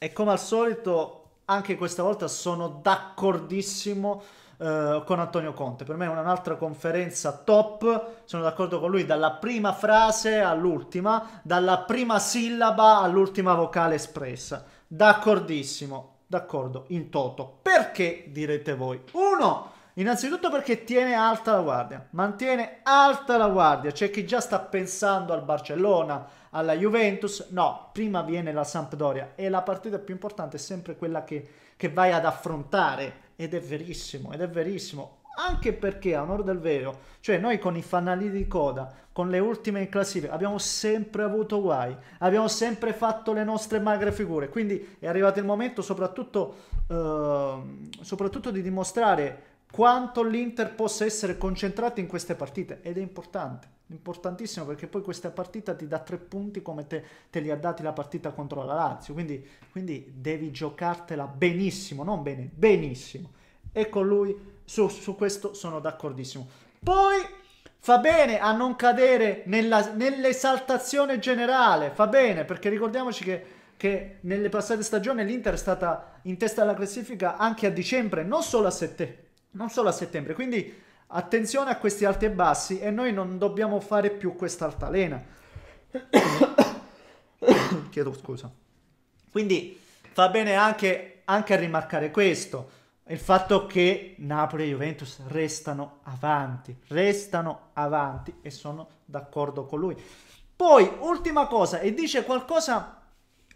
E come al solito, anche questa volta sono d'accordissimo eh, con Antonio Conte. Per me è un'altra conferenza top. Sono d'accordo con lui dalla prima frase all'ultima, dalla prima sillaba all'ultima vocale espressa. D'accordissimo, d'accordo, in toto. Perché direte voi? Uno Innanzitutto perché tiene alta la guardia, mantiene alta la guardia, c'è chi già sta pensando al Barcellona, alla Juventus, no, prima viene la Sampdoria e la partita più importante è sempre quella che, che vai ad affrontare ed è verissimo, ed è verissimo, anche perché a onore del vero, cioè noi con i fanali di coda, con le ultime in classifica, abbiamo sempre avuto guai, abbiamo sempre fatto le nostre magre figure, quindi è arrivato il momento soprattutto, eh, soprattutto di dimostrare quanto l'Inter possa essere concentrato in queste partite ed è importante importantissimo perché poi questa partita ti dà tre punti come te, te li ha dati la partita contro la Lazio quindi, quindi devi giocartela benissimo non bene, benissimo e con lui su, su questo sono d'accordissimo poi fa bene a non cadere nell'esaltazione generale fa bene perché ricordiamoci che, che nelle passate stagioni l'Inter è stata in testa alla classifica anche a dicembre non solo a settembre non solo a settembre. Quindi attenzione a questi alti e bassi e noi non dobbiamo fare più questa altalena. Chiedo scusa. Quindi fa bene anche, anche a rimarcare questo, il fatto che Napoli e Juventus restano avanti, restano avanti e sono d'accordo con lui. Poi, ultima cosa, e dice qualcosa,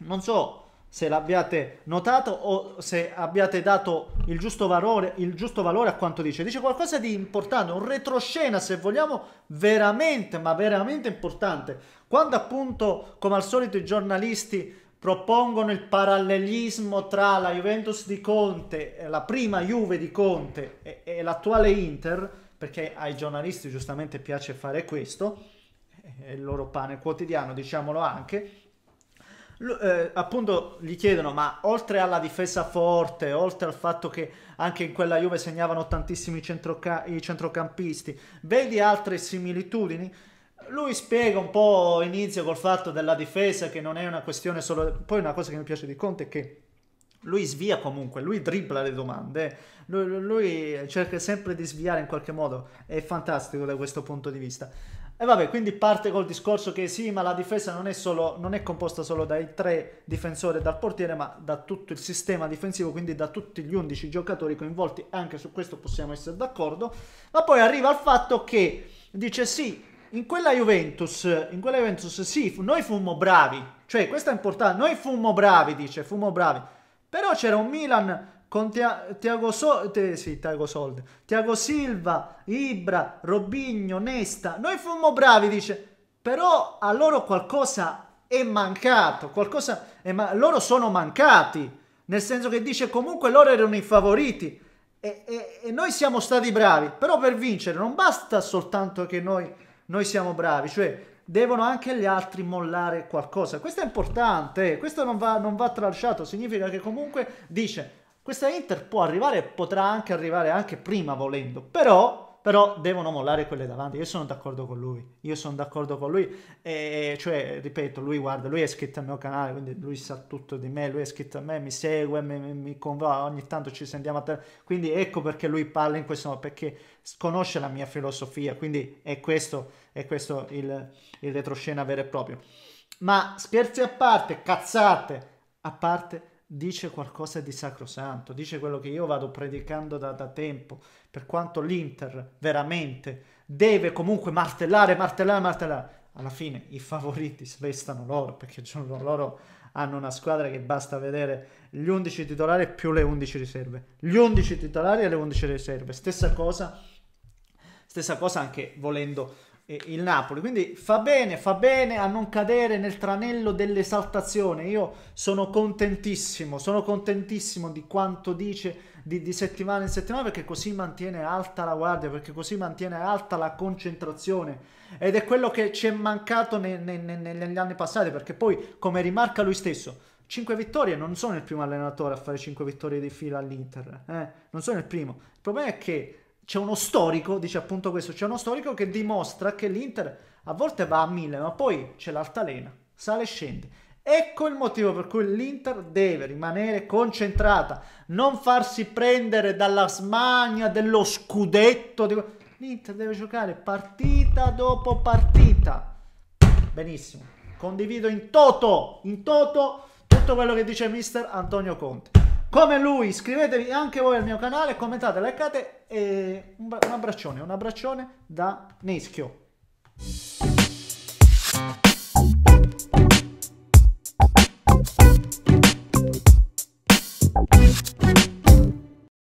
non so, se l'abbiate notato o se abbiate dato il giusto, valore, il giusto valore a quanto dice. Dice qualcosa di importante, un retroscena se vogliamo veramente, ma veramente importante. Quando appunto, come al solito, i giornalisti propongono il parallelismo tra la Juventus di Conte, eh, la prima Juve di Conte e, e l'attuale Inter, perché ai giornalisti giustamente piace fare questo, eh, è il loro pane quotidiano, diciamolo anche, eh, appunto gli chiedono, ma oltre alla difesa forte, oltre al fatto che anche in quella Juve segnavano tantissimi centroca- i centrocampisti, vedi altre similitudini? Lui spiega un po', inizia col fatto della difesa che non è una questione solo... Poi una cosa che mi piace di Conte è che lui svia comunque, lui dribbla le domande, lui, lui cerca sempre di sviare in qualche modo, è fantastico da questo punto di vista. E vabbè, quindi parte col discorso che sì, ma la difesa non è, solo, non è composta solo dai tre difensori e dal portiere, ma da tutto il sistema difensivo, quindi da tutti gli 11 giocatori coinvolti. Anche su questo possiamo essere d'accordo. Ma poi arriva al fatto che dice sì, in quella Juventus, in quella Juventus sì, noi fummo bravi, cioè questo è importante, noi fummo bravi, dice, fummo bravi, però c'era un Milan con Tia- Tiago, so- te- sì, Tiago Solde, Tiago Silva, Ibra, Robigno, Nesta. Noi fummo bravi, dice, però a loro qualcosa è mancato, qualcosa è ma- loro sono mancati, nel senso che dice comunque loro erano i favoriti e, e-, e noi siamo stati bravi, però per vincere non basta soltanto che noi, noi siamo bravi, cioè devono anche gli altri mollare qualcosa. Questo è importante, eh. questo non va, non va tralasciato, significa che comunque dice questa Inter può arrivare e potrà anche arrivare anche prima volendo, però, però devono mollare quelle davanti. Io sono d'accordo con lui, io sono d'accordo con lui, e, cioè, ripeto, lui guarda, lui è iscritto al mio canale, quindi lui sa tutto di me, lui è iscritto a me, mi segue, mi, mi, mi convoca, ogni tanto ci sentiamo a terra. Quindi ecco perché lui parla in questo modo, perché conosce la mia filosofia, quindi è questo, è questo il, il retroscena vero e proprio. Ma scherzi a parte, cazzate a parte dice qualcosa di sacrosanto, dice quello che io vado predicando da, da, tempo, per quanto l'Inter veramente deve comunque martellare, martellare, martellare. Alla fine i favoriti svestano loro, perché loro hanno una squadra che basta vedere gli 11 titolari più le 11 riserve. Gli 11 titolari e le 11 riserve. Stessa cosa, stessa cosa anche volendo il Napoli. Quindi fa bene, fa bene a non cadere nel tranello dell'esaltazione. Io sono contentissimo, sono contentissimo di quanto dice di, di, settimana in settimana perché così mantiene alta la guardia, perché così mantiene alta la concentrazione. Ed è quello che ci è mancato ne, ne, ne, negli anni passati, perché poi, come rimarca lui stesso, 5 vittorie non sono il primo allenatore a fare 5 vittorie di fila all'Inter, eh? non sono il primo. Il problema è che c'è uno storico, dice appunto questo, c'è uno storico che dimostra che l'Inter a volte va a mille, ma poi c'è l'altalena, sale e scende. Ecco il motivo per cui l'Inter deve rimanere concentrata, non farsi prendere dalla smania dello scudetto. Di... L'Inter deve giocare partita dopo partita. Benissimo, condivido in toto, in toto tutto quello che dice mister Antonio Conte come lui. Iscrivetevi anche voi al mio canale, commentate, likeate e un, abbraccione, un abbraccione da Neschio.